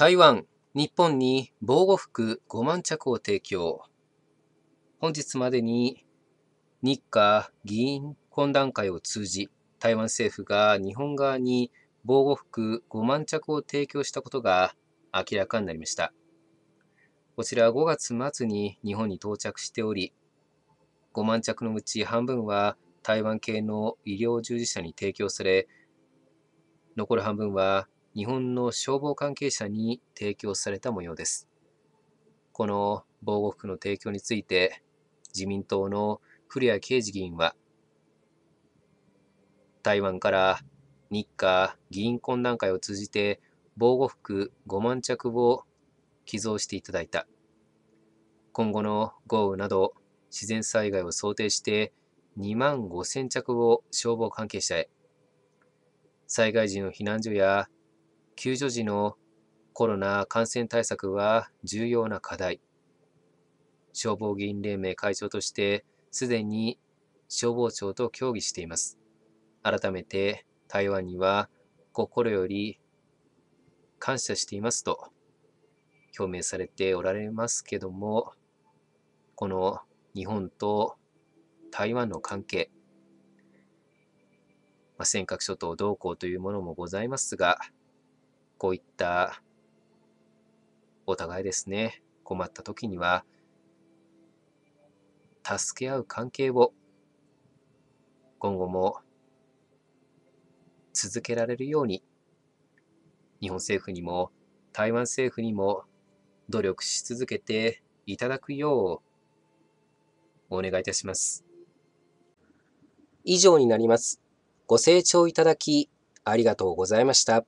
台湾、日本に防護服5万着を提供。本日までに日華議員懇談会を通じ、台湾政府が日本側に防護服5万着を提供したことが明らかになりました。こちらは5月末に日本に到着しており、5万着のうち半分は台湾系の医療従事者に提供され、残る半分は日本の消防関係者に提供された模様です。この防護服の提供について、自民党の古谷啓治議員は、台湾から日華議員懇談会を通じて防護服5万着を寄贈していただいた。今後の豪雨など自然災害を想定して2万5000着を消防関係者へ。災害時の避難所や救助時のコロナ感染対策は重要な課題。消防議員連盟会長として、すでに消防庁と協議しています。改めて、台湾には心より感謝していますと表明されておられますけども、この日本と台湾の関係、まあ、尖閣諸島同行というものもございますが、こういったお互いですね、困った時には、助け合う関係を今後も続けられるように日本政府にも台湾政府にも努力し続けていただくようお願いいたします。以上になります。ご清聴いただきありがとうございました。